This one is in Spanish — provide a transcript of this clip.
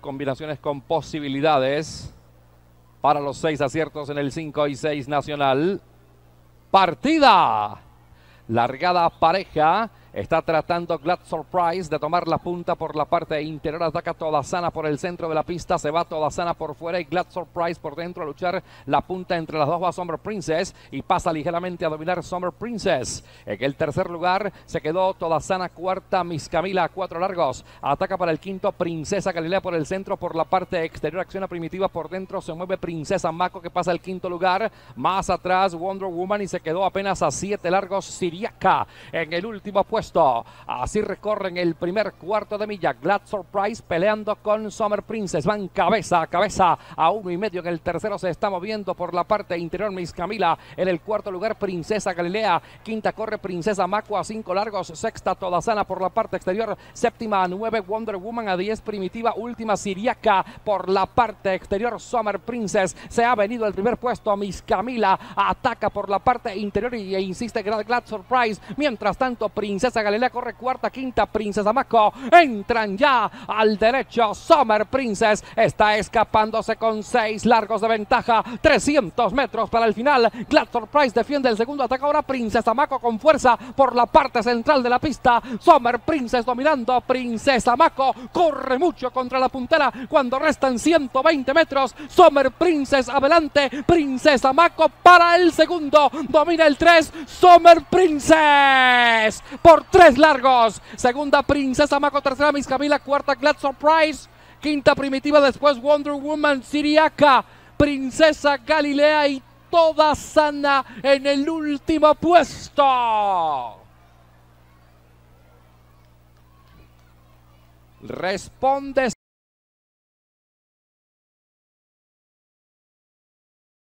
combinaciones con posibilidades para los seis aciertos en el 5 y 6 nacional. Partida. Largada pareja. Está tratando Glad Surprise de tomar la punta por la parte interior. Ataca sana por el centro de la pista. Se va toda sana por fuera y Glad Surprise por dentro a luchar la punta entre las dos. Va Summer Princess y pasa ligeramente a dominar Summer Princess. En el tercer lugar se quedó toda sana cuarta. Miss Camila a cuatro largos. Ataca para el quinto. Princesa Galilea por el centro por la parte exterior. Acciona primitiva por dentro. Se mueve Princesa Mako que pasa al quinto lugar. Más atrás Wonder Woman y se quedó apenas a siete largos. Siriaca en el último puesto Así recorren el primer cuarto de milla. Glad Surprise peleando con Summer Princess. Van cabeza a cabeza a uno y medio. En el tercero se está moviendo por la parte interior Miss Camila. En el cuarto lugar Princesa Galilea. Quinta corre Princesa Macua. Cinco largos. Sexta Todasana por la parte exterior. Séptima a nueve Wonder Woman a diez Primitiva. Última Siriaca por la parte exterior Summer Princess. Se ha venido el primer puesto Miss Camila. Ataca por la parte interior y, e insiste Glad, Glad Surprise. Mientras tanto Princesa Galilea corre cuarta, quinta, Princesa Maco. Entran ya al derecho. Summer Princess está escapándose con seis largos de ventaja. 300 metros para el final. Clatter Price defiende el segundo ataque. Ahora Princesa Maco con fuerza por la parte central de la pista. Summer Princess dominando. Princesa Maco corre mucho contra la puntera cuando restan 120 metros. Summer Princess adelante. Princesa Maco para el segundo. Domina el 3. Summer Princess. Por tres largos. Segunda, Princesa Maco. Tercera, Miss Camila. Cuarta, Glad Surprise. Quinta, Primitiva. Después, Wonder Woman Siriaca. Princesa Galilea y toda sana en el último puesto. Responde.